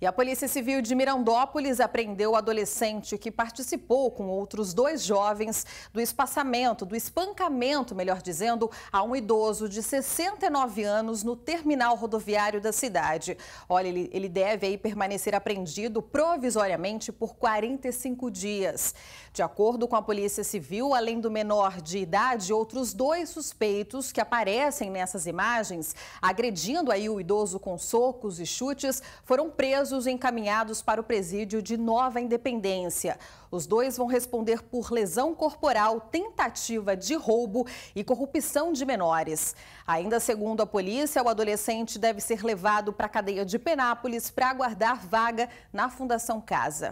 E a Polícia Civil de Mirandópolis apreendeu o adolescente que participou com outros dois jovens do espaçamento, do espancamento, melhor dizendo, a um idoso de 69 anos no terminal rodoviário da cidade. Olha, ele, ele deve aí permanecer apreendido provisoriamente por 45 dias. De acordo com a Polícia Civil, além do menor de idade, outros dois suspeitos que aparecem nessas imagens, agredindo aí o idoso com socos e chutes, foram presos presos encaminhados para o presídio de Nova Independência. Os dois vão responder por lesão corporal, tentativa de roubo e corrupção de menores. Ainda segundo a polícia, o adolescente deve ser levado para a cadeia de Penápolis para aguardar vaga na Fundação Casa.